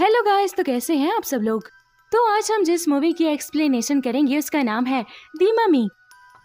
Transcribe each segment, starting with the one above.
hello guys तो कैसे हैं आप सब लोग तो आज हम जिस मूवी की एक्सप्लेनेशन करेंगे उसका नाम है दी मम्मी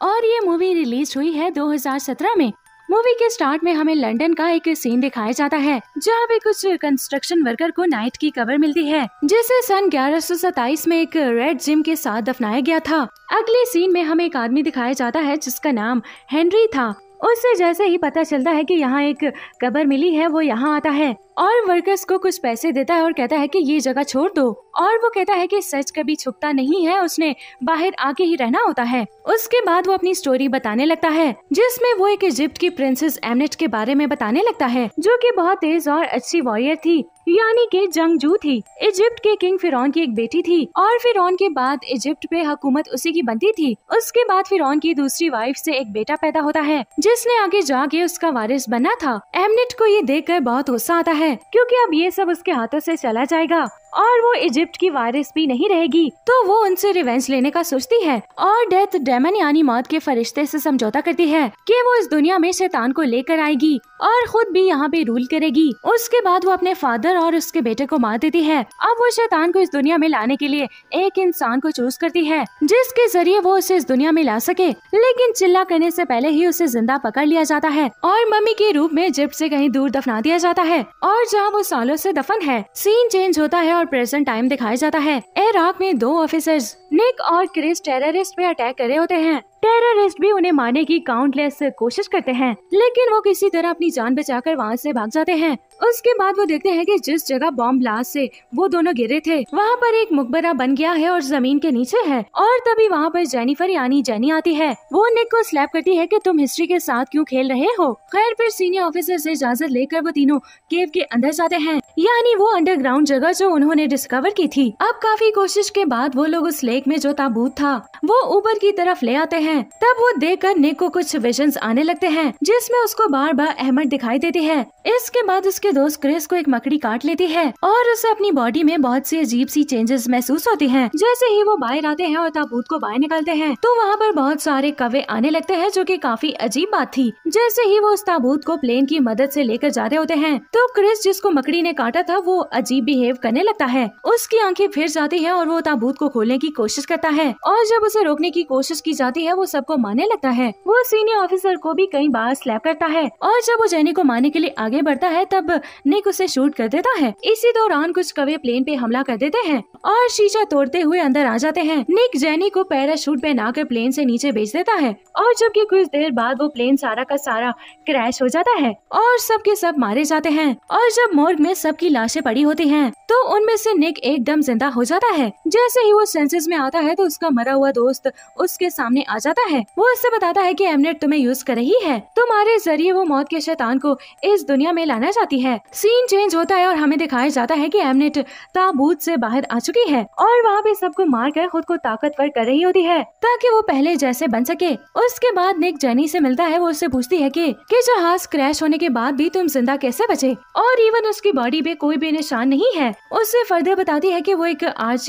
और ये मूवी रिलीज हुई है 2017 में मूवी के स्टार्ट में हमें लंदन का एक सीन दिखाया जाता है जहाँ पे कुछ कंस्ट्रक्शन वर्कर को नाइट की कबर मिलती है जिसे सन ग्यारह में एक रेड जिम के साथ दफनाया गया था अगले सीन में हमें एक आदमी दिखाया जाता है जिसका नाम हेनरी था उससे जैसे ही पता चलता है कि यहाँ एक कबर मिली है वो यहाँ आता है और वर्कर्स को कुछ पैसे देता है और कहता है कि ये जगह छोड़ दो और वो कहता है कि सच कभी छुपता नहीं है उसने बाहर आके ही रहना होता है उसके बाद वो अपनी स्टोरी बताने लगता है जिसमें वो एक इजिप्ट की प्रिंसेस एमनेट के बारे में बताने लगता है जो कि बहुत तेज और अच्छी वॉरियर थी यानी कि जंगजू थी इजिप्ट के किंग फिरौन की एक बेटी थी और फिरौन के बाद इजिप्ट पे हुकूमत उसी की बनती थी उसके बाद फिरौन की दूसरी वाइफ से एक बेटा पैदा होता है जिसने आगे जाके उसका वारिस बना था एमनेट को ये देखकर बहुत गुस्सा आता है क्योंकि अब ये सब उसके हाथों से चला जाएगा और वो इजिप्ट की वारिस भी नहीं रहेगी तो वो उनसे रिवेंज लेने का सोचती है और डेथ डेमन यानी मौत के फरिश्ते से समझौता करती है कि वो इस दुनिया में शैतान को लेकर आएगी और खुद भी यहाँ पे रूल करेगी उसके बाद वो अपने फादर और उसके बेटे को मार देती है अब वो शैतान को इस दुनिया में लाने के लिए एक इंसान को चूज करती है जिसके जरिए वो उसे इस दुनिया में ला सके लेकिन चिल्ला करने से पहले ही उसे जिंदा पकड़ लिया जाता है और मम्मी के रूप में इजिप्ट से कहीं दूर दफना दिया जाता है और जहाँ वो सालों से दफन है सीन चेंज होता है और प्रेजेंट टाइम दिखाया जाता है इराक में दो ऑफिसर्स निक और क्रिस टेररिस्ट पे अटैक कर रहे होते हैं टेररिस्ट भी उन्हें मारने की काउंटलेस कोशिश करते हैं लेकिन वो किसी तरह अपनी जान बचाकर वहाँ से भाग जाते हैं उसके बाद वो देखते हैं कि जिस जगह बॉम्ब ब्लास्ट से वो दोनों गिरे थे वहाँ पर एक मुकबरा बन गया है और जमीन के नीचे है और तभी वहाँ पर जेनिफर यानी जेनी आती है वो निक को स्लैप करती है कि तुम हिस्ट्री के साथ क्यों खेल रहे हो खैर फिर सीनियर ऑफिसर से इजाजत लेकर वो तीनों केव के अंदर जाते हैं यानी वो अंडरग्राउंड जगह जो उन्होंने डिस्कवर की थी अब काफी कोशिश के बाद वो लोग उस लेक में जो ताबूत था वो ऊपर की तरफ ले आते हैं हैं तब वो देख कर निक को कुछ विजन आने लगते हैं जिसमे उसको बार बार अहमद दिखाई देती है इसके बाद उसके दोस्त क्रिस को एक मकड़ी काट लेती है और उसे अपनी बॉडी में बहुत सी अजीब सी चेंजेस महसूस होती है जैसे ही वो बाहर आते हैं और ताबूत को बाहर निकलते हैं तो वहाँ पर बहुत सारे कवे आने लगते हैं जो कि काफी अजीब बात थी जैसे ही वो उस ताबूत को प्लेन की मदद से लेकर जाते होते हैं तो क्रिस जिसको मकड़ी ने काटा था वो अजीब बिहेव करने लगता है उसकी आंखें फिर जाती है और वो ताबूत को खोलने की कोशिश करता है और जब उसे रोकने की कोशिश की जाती है वो सबको मारने लगता है वो सीनियर ऑफिसर को भी कई बार स्लैप करता है और जब वो जेनी को मारने के लिए आगे बढ़ता है तब निक उसे शूट कर देता है इसी दौरान कुछ कवे प्लेन पे हमला कर देते हैं और शीशा तोड़ते हुए अंदर आ जाते हैं निक जेनी को पैराशूट पहना कर प्लेन से नीचे बेच देता है और जबकि कुछ देर बाद वो प्लेन सारा का सारा क्रैश हो जाता है और सबके सब मारे जाते हैं और जब मोर्ग में सबकी लाशें पड़ी होती हैं तो उनमें से निक एकदम जिंदा हो जाता है जैसे ही वो सेंसेस में आता है तो उसका मरा हुआ दोस्त उसके सामने आ जाता बताता है वो उससे बताता है कि एमनेट तुम्हें यूज कर रही है तुम्हारे जरिए वो मौत के शैतान को इस दुनिया में लाना चाहती है सीन चेंज होता है और हमें दिखाया जाता है की एमनेट ताबूत से बाहर आ चुकी है और वहाँ पे सबको मार कर खुद को ताकतवर कर रही होती है ताकि वो पहले जैसे बन सके उसके बाद निक जैनी से मिलता है वो उससे पूछती है की जहाज क्रैश होने के बाद भी तुम जिंदा कैसे बचे और इवन उसकी बॉडी पे कोई भी निशान नहीं है उससे फर्दर बताती है कि वो एक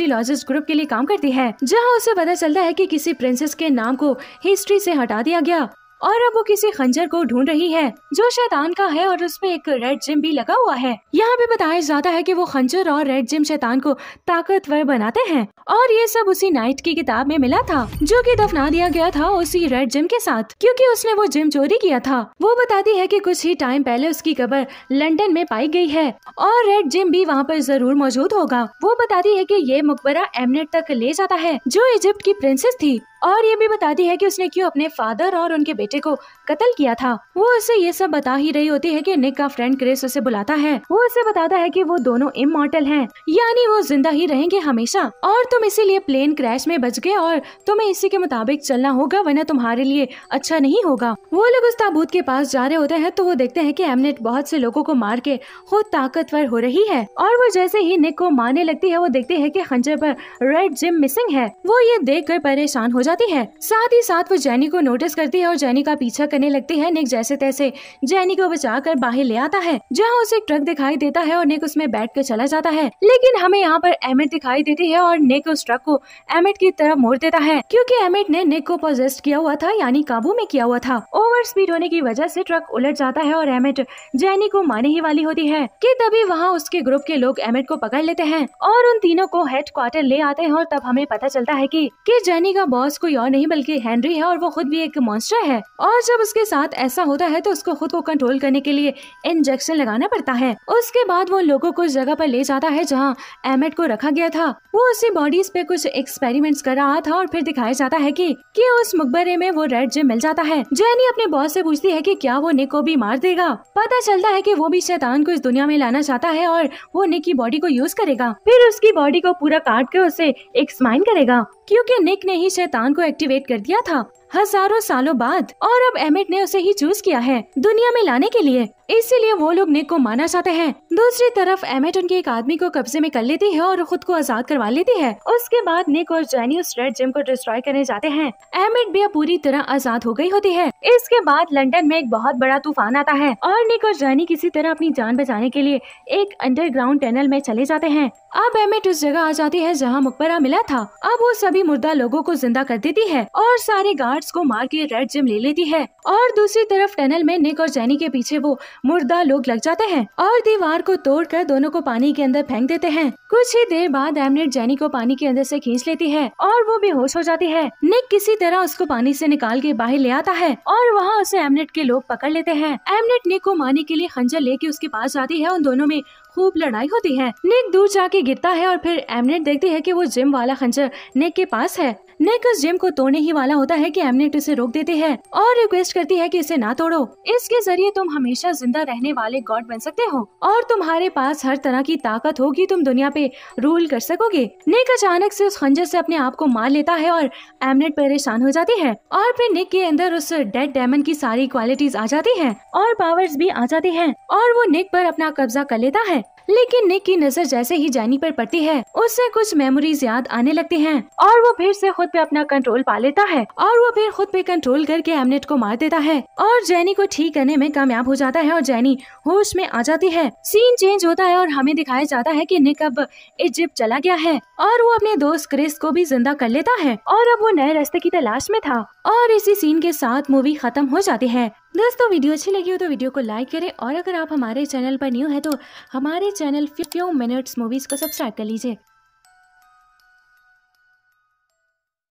लॉजिस्ट ग्रुप के लिए काम करती है जहाँ उसे पता चलता है कि किसी प्रिंसेस के नाम को हिस्ट्री से हटा दिया गया और अब वो किसी खंजर को ढूंढ रही है जो शैतान का है और उसमें एक रेड जिम भी लगा हुआ है यहाँ पे बताया जाता है कि वो खंजर और रेड जिम शैतान को ताकतवर बनाते हैं और ये सब उसी नाइट की किताब में मिला था जो कि दफना दिया गया था उसी रेड जिम के साथ क्योंकि उसने वो जिम चोरी किया था वो बताती है की कुछ ही टाइम पहले उसकी कबर लंडन में पाई गयी है और रेड जिम भी वहाँ पर जरूर मौजूद होगा वो बताती है की ये मकबरा एमनेट तक ले जाता है जो इजिप्ट की प्रिंसेस थी और ये भी बताती है कि उसने क्यों अपने फादर और उनके बेटे को कत्ल किया था वो उसे ये सब बता ही रही होती है कि निक का फ्रेंड क्रिस उसे बुलाता है वो उसे बताता है कि वो दोनों इमोर्टल हैं यानी वो जिंदा ही रहेंगे हमेशा और तुम इसीलिए प्लेन क्रैश में बच गए और तुम्हें इसी के मुताबिक चलना होगा वरना तुम्हारे लिए अच्छा नहीं होगा वो लोग उस ताबूत के पास जा रहे होते हैं तो वो देखते है की एमनेट बहुत से लोगो को मार के खुद ताकतवर हो रही है और वो जैसे ही निक को मारने लगती है वो देखते है की खंजर आरोप रेड जिम मिसिंग है वो ये देख कर परेशान हो जाए जाती है साथ ही साथ वो जैनी को नोटिस करती है और जैनी का पीछा करने लगती है निक जैसे तैसे जैनी को बचा कर बाहर ले आता है जहाँ उसे एक ट्रक दिखाई देता है और निक उसमें बैठ कर चला जाता है लेकिन हमें यहाँ पर एमिट दिखाई देती है और निक उस ट्रक को एमिट की तरफ मोड़ देता है क्यूँकी एमिट ने निक को पोजेस्ट किया हुआ था यानी काबू में किया हुआ था ओवर स्पीड होने की वजह से ट्रक उलट जाता है और एमिट जैनी को मारने ही वाली होती है कि तभी वहाँ उसके ग्रुप के लोग एमिट को पकड़ लेते हैं और उन तीनों को हेड क्वार्टर ले आते हैं और तब हमें पता चलता है कि कि जैनी का बॉस कोई और नहीं बल्कि हेनरी है और वो खुद भी एक मॉन्स्टर है और जब उसके साथ ऐसा होता है तो उसको खुद को कंट्रोल करने के लिए इंजेक्शन लगाना पड़ता है उसके बाद वो लोगो को उस जगह पर ले जाता है जहाँ एमेट को रखा गया था वो उसी बॉडीज पे कुछ एक्सपेरिमेंट कर रहा था और फिर दिखाया जाता है की उस मुकबरे में वो रेड जिम मिल जाता है जैनी अपने बॉस ऐसी पूछती है की क्या वो निक को भी मार देगा पता चलता है की वो भी शैतान को इस दुनिया में लाना चाहता है और वो निक की बॉडी को यूज करेगा फिर उसकी बॉडी को पूरा काट कर उसे एक्समाइन करेगा क्योंकि निक ने ही शैतान को एक्टिवेट कर दिया था हजारों सालों बाद और अब एमिट ने उसे ही चूज किया है दुनिया में लाने के लिए इसीलिए वो लोग निक को माना चाहते हैं दूसरी तरफ एमेट उनके एक आदमी को कब्जे में कर लेती है और खुद को आजाद करवा लेती है उसके बाद निक और जैनी उस रेड जिम को डिस्ट्रॉय करने जाते हैं एमिट भी अब पूरी तरह आजाद हो गई होती है इसके बाद लंदन में एक बहुत बड़ा तूफान आता है और निक और जैनी किसी तरह अपनी जान बचाने के लिए एक अंडरग्राउंड टनल में चले जाते हैं अब एमिट उस जगह आ जाती है जहाँ मुकबरा मिला था अब वो सभी मुर्दा लोगो को जिंदा कर देती है और सारे गार्ड गार्ड्स को मार के रेड जिम ले लेती है और दूसरी तरफ टनल में निक और जैनी के पीछे वो मुर्दा लोग लग जाते हैं और दीवार को तोड़कर दोनों को पानी के अंदर फेंक देते हैं कुछ ही देर बाद एमनेट जैनी को पानी के अंदर से खींच लेती है और वो बेहोश हो जाती है निक किसी तरह उसको पानी से निकाल के बाहर ले आता है और वहाँ उसे एमनेट के लोग पकड़ लेते हैं एमनेट निक को मारने के लिए खंजर लेके उसके पास जाती है उन दोनों में खूब लड़ाई होती है नेक दूर जाके गिरता है और फिर एमनेट देखती है कि वो जिम वाला खंजर नेक के पास है नेक उस जिम को तोड़ने ही वाला होता है कि एमनेट उसे रोक देते हैं और रिक्वेस्ट करती है कि इसे ना तोड़ो इसके जरिए तुम हमेशा जिंदा रहने वाले गॉड बन सकते हो और तुम्हारे पास हर तरह की ताकत होगी तुम दुनिया पे रूल कर सकोगे नेक अचानक से उस खंजर से अपने आप को मार लेता है और एमनेट परेशान हो जाती है और फिर नेक के अंदर उस डेड डायमंड की सारी क्वालिटीज आ जाती है और पावर्स भी आ जाती है और वो नेक पर अपना कब्जा कर लेता है लेकिन निक की नजर जैसे ही जैनी पर पड़ती है उससे कुछ मेमोरीज याद आने लगती हैं और वो फिर से खुद पे अपना कंट्रोल पा लेता है और वो फिर खुद पे कंट्रोल करके एमनेट को मार देता है और जैनी को ठीक करने में कामयाब हो जाता है और जैनी होश में आ जाती है सीन चेंज होता है और हमें दिखाया जाता है की निक अब इजिप्ट चला गया है और वो अपने दोस्त क्रिस को भी जिंदा कर लेता है और अब वो नए रास्ते की तलाश में था और इसी सीन के साथ मूवी खत्म हो जाती है दोस्तों वीडियो अच्छी लगी हो तो वीडियो को लाइक करें और अगर आप हमारे चैनल पर न्यू है तो हमारे चैनल फ्यू मिनट्स मूवीज़ को सब्सक्राइब कर लीजिए